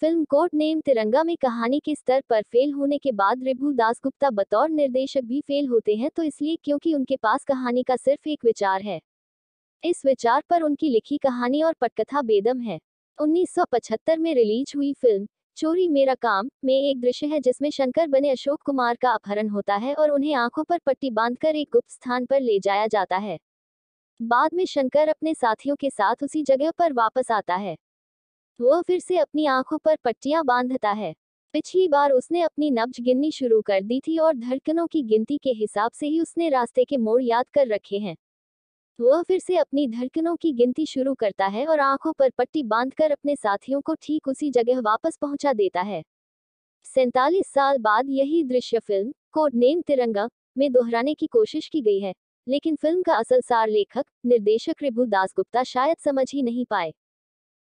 film court name तिरंगा में कहानी के स्तर पर फेल होने के बाद रिभु दासगुप्ता बतौर निर्देशक भी फेल होते हैं तो इसलिए क्योंकि उनके पास कहानी का सिर्फ एक विचार है इस विचार पर उनकी लिखी कहानी और पटकथा बेदम है 1975 में रिलीज हुई फिल्म चोरी मेरा काम में एक दृश्य है जिसमें शंकर बने अशोक कुमार का अपहरण होता है और उन्हें आंखों पर पट्टी बांधकर एक गुप्त स्थान पर ले जाया जाता है बाद में शंकर अपने साथियों के साथ उसी जगह पर वापस आता है वह फिर से अपनी आंखों पर पट्टियां बांधता है पिछली बार उसने अपनी नब्ज गिननी शुरू कर दी थी और धड़कनों की गिनती के हिसाब से ही उसने रास्ते के मोड़ याद कर रखे हैं वह फिर से अपनी धड़कनों की गिनती शुरू करता है और आंखों पर पट्टी बांधकर अपने साथियों को ठीक उसी जगह वापस पहुंचा देता है सैतालीस साल बाद यही दृश्य फिल्म कोड नेम तिरंगा में दोहराने की कोशिश की गई है लेकिन फिल्म का असल सार लेखक निर्देशक रिभु दास गुप्ता शायद समझ ही नहीं पाए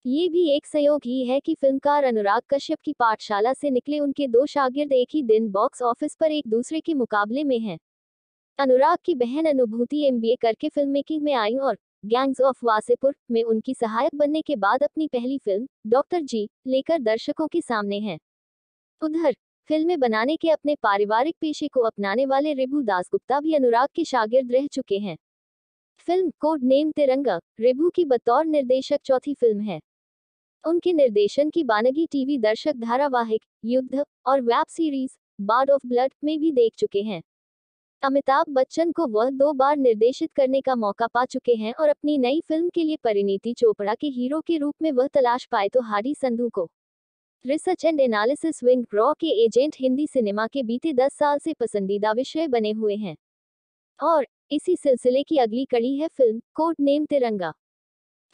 ये भी एक सहयोग ही है कि फिल्मकार अनुराग कश्यप की पाठशाला से निकले उनके दो शागिर्द एक ही दिन बॉक्स ऑफिस पर एक दूसरे के मुकाबले में हैं अनुराग की बहन अनुभूति एमबीए करके फिल्म मेकिंग में आई और गैंग्स ऑफ वासेपुर में उनकी सहायक बनने के बाद अपनी पहली फिल्म डॉक्टर जी लेकर दर्शकों के सामने हैं उधर फिल्में बनाने के अपने पारिवारिक पेशे को अपनाने वाले रिभु दासगुप्ता भी अनुराग के शागिर्द रह चुके हैं फिल्म कोड नेम तिरंगा रिभु की बतौर निर्देशक चौथी फिल्म है उनके निर्देशन की बानगी टीवी दर्शक धारावाहिक युद्ध और web series Bard of Blood में भी देख चुके हैं अमिताभ बच्चन को वह दो बार निर्देशित करने का मौका पा चुके हैं और अपनी नई फिल्म के लिए परिणीति चोपड़ा के हीरो के रूप में वह तलाश पाए तो हारी संधू को रिसर्च एंड एनालिसिस विंग रॉ के एजेंट हिंदी सिनेमा के बीते दस साल से पसंदीदा विषय बने हुए हैं और इसी सिलसिले की अगली कड़ी है film code name Tiranga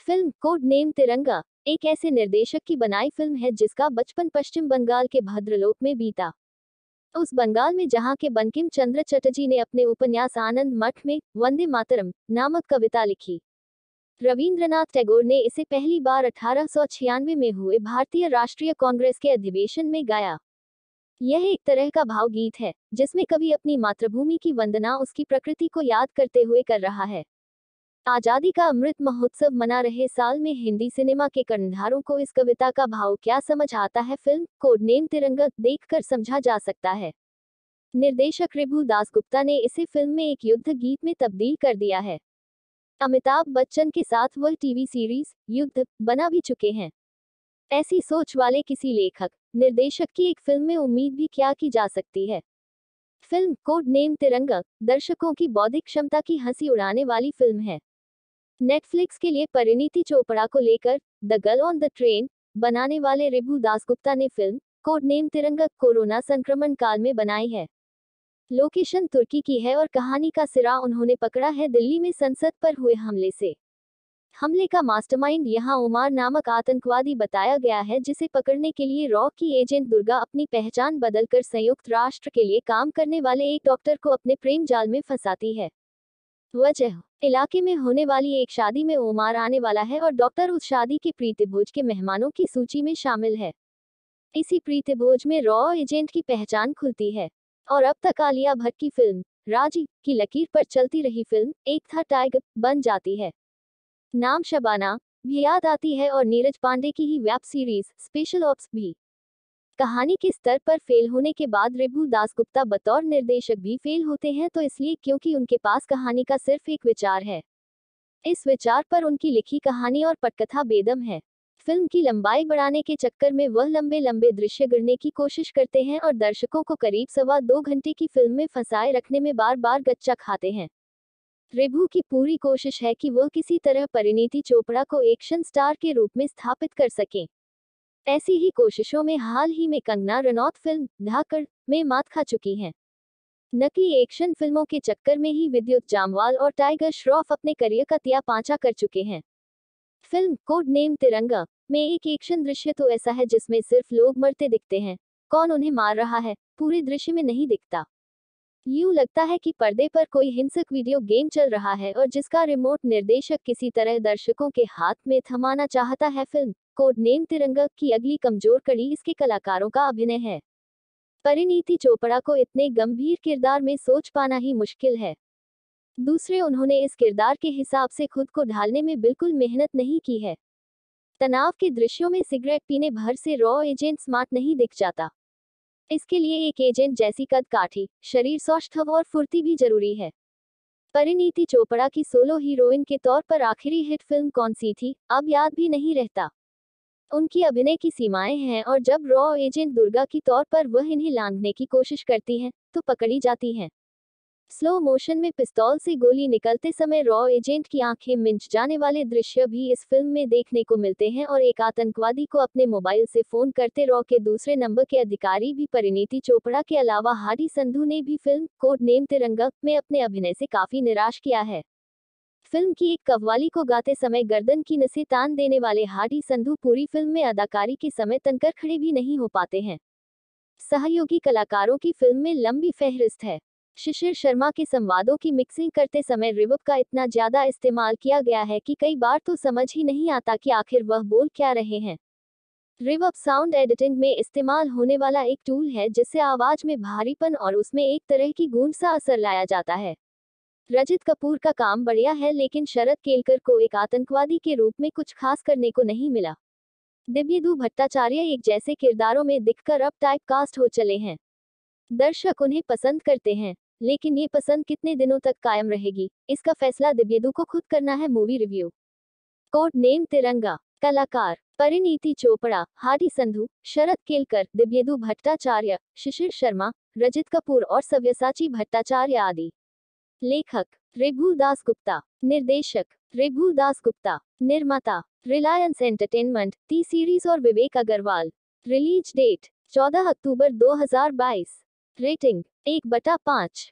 film code name Tiranga एक ऐसे निर्देशक की बनाई फिल्म है जिसका बचपन पश्चिम बंगाल के भद्रलोक में बीता उस बंगाल में जहां के बंकिम चंद्र चटर्जी ने अपने उपन्यास आनंद मठ में वंदे मातरम नामक कविता लिखी रविंद्रनाथ टैगोर ने इसे पहली बार अठारह में हुए भारतीय राष्ट्रीय कांग्रेस के अधिवेशन में गाया यह एक तरह का भावगीत है जिसमें कवि अपनी मातृभूमि की वंदना उसकी प्रकृति को याद करते हुए कर रहा है आजादी का अमृत महोत्सव मना रहे साल में हिंदी सिनेमा के कर्णधारों को इस कविता का भाव क्या समझ आता है फिल्म को नेम तिरंगा देखकर समझा जा सकता है निर्देशक रिभु दास गुप्ता ने इसे फिल्म में एक युद्ध गीत में तब्दील कर दिया है अमिताभ बच्चन के साथ वह टीवी सीरीज युद्ध बना भी चुके हैं ऐसी सोच वाले किसी लेखक निर्देशक की एक फिल्म में उम्मीद भी क्या की जा सकती है फिल्म कोड नेम तिरंगा दर्शकों की बौद्धिक क्षमता की हंसी उड़ाने वाली फिल्म है नेटफ्लिक्स के लिए परिणीति चोपड़ा को लेकर the girl on the train बनाने वाले रिभु दासगुप्ता ने film code name Tiranga corona संक्रमण काल में बनाई है लोकेशन तुर्की की है और कहानी का सिरा उन्होंने पकड़ा है दिल्ली में संसद पर हुए हमले से हमले का मास्टरमाइंड यहां उमार नामक आतंकवादी बताया गया है जिसे पकड़ने के लिए रॉक की एजेंट दुर्गा अपनी पहचान बदलकर संयुक्त राष्ट्र के लिए काम करने वाले एक डॉक्टर को अपने प्रेम जाल में फंसाती है वजह इलाके में होने वाली एक शादी में ओमार आने वाला है और डॉक्टर उस शादी के प्रीतिभोज के मेहमानों की सूची में शामिल है इसी प्रीतिभोज में रॉ एजेंट की पहचान खुलती है और अब तक आलिया भट्ट की फिल्म राजी की लकीर पर चलती रही फिल्म एक था टाइगर बन जाती है नाम शबाना भी याद आती है और नीरज पांडे की ही वेब सीरीज स्पेशल ऑप्स भी कहानी के स्तर पर फेल होने के बाद रिभु दासगुप्ता बतौर निर्देशक भी फेल होते हैं तो इसलिए क्योंकि उनके पास कहानी का सिर्फ एक विचार है इस विचार पर उनकी लिखी कहानी और पटकथा बेदम है फिल्म की लंबाई बढ़ाने के चक्कर में वह लंबे लंबे दृश्य गिरने की कोशिश करते हैं और दर्शकों को करीब सवा दो घंटे की फिल्म में फंसाए रखने में बार बार गच्चा खाते हैं रिभु की पूरी कोशिश है कि वह किसी तरह परिणीति चोपड़ा को एक्शन स्टार के रूप में स्थापित कर सकें ऐसी ही कोशिशों में हाल ही में कंगना रनौत फिल्म धाकड़ में मात खा चुकी हैं नकली एक्शन फिल्मों के चक्कर में ही विद्युत जामवाल और टाइगर श्रॉफ अपने करियर का तिया पांचा कर चुके हैं फिल्म कोड नेम तिरंगा में एक एक्शन दृश्य तो ऐसा है जिसमें सिर्फ लोग मरते दिखते हैं कौन उन्हें मार रहा है पूरे दृश्य में नहीं दिखता यूं लगता है कि पर्दे पर कोई हिंसक वीडियो गेम चल रहा है और जिसका रिमोट निर्देशक किसी तरह दर्शकों के हाथ में थमाना चाहता है फिल्म कोड नेम तिरंगा की अगली कमजोर कड़ी इसके कलाकारों का अभिनय है परिणीति चोपड़ा को इतने गंभीर किरदार में सोच पाना ही मुश्किल है दूसरे उन्होंने इस किरदार के हिसाब से खुद को ढालने में बिल्कुल मेहनत नहीं की है तनाव के दृश्यों में सिगरेट पीने भर से रॉ एजेंट स्मार्ट नहीं दिख जाता इसके लिए एक एजेंट जैसी कद काठी शरीर सौष्ठव और फुर्ती भी जरूरी है परिणीति चोपड़ा की सोलो हीरोइन के तौर पर आखिरी हिट फिल्म कौन सी थी अब याद भी नहीं रहता उनकी अभिनय की सीमाएं हैं और जब रॉ एजेंट दुर्गा की तौर पर वह इन्हें लांघने की कोशिश करती हैं तो पकड़ी जाती हैं स्लो मोशन में पिस्तौल से गोली निकलते समय रॉ एजेंट की आंखें मिंच जाने वाले दृश्य भी इस फिल्म में देखने को मिलते हैं और एक आतंकवादी को अपने मोबाइल से फोन करते रॉ के दूसरे नंबर के अधिकारी भी परिणीति चोपड़ा के अलावा हारी संधू ने भी फिल्म कोड नेम तिरंगा में अपने अभिनय से काफी निराश किया है फिल्म की एक कव्वाली को गाते समय गर्दन की नसें तान देने वाले हाडी संधू पूरी फिल्म में अदाकारी के समय तनकर खड़े भी नहीं हो पाते हैं सहयोगी कलाकारों की फिल्म में लंबी फहरिस्त है शिशिर शर्मा के संवादों की मिक्सिंग करते समय रिवब का इतना ज्यादा इस्तेमाल किया गया है कि कई बार तो समझ ही नहीं आता कि आखिर वह बोल क्या रहे हैं रिवब साउंड एडिटिंग में इस्तेमाल होने वाला एक टूल है जिससे आवाज में भारीपन और उसमें एक तरह की गूंज सा असर लाया जाता है रजित कपूर का काम बढ़िया है लेकिन शरद केलकर को एक आतंकवादी के रूप में कुछ खास करने को नहीं मिला दिव्यदू भट्टाचार्य एक जैसे किरदारों में दिखकर अब टाइप कास्ट हो चले हैं दर्शक उन्हें पसंद करते हैं लेकिन ये पसंद कितने दिनों तक कायम रहेगी इसका फैसला दिव्यदू को खुद करना है मूवी रिव्यू कोड नेम तिरंगा कलाकार परिणीति चोपड़ा हादी संधु शरद केलकर दिव्यदू भट्टाचार्य शिशिर शर्मा रजित कपूर और सव्यसाची भट्टाचार्य आदि लेखक रिभु दास गुप्ता निर्देशक रिभु दास गुप्ता निर्माता रिलायंस एंटरटेनमेंट टी सीरीज और Vivek Agrawal release date 14 October 2022 rating एक बटा पाँच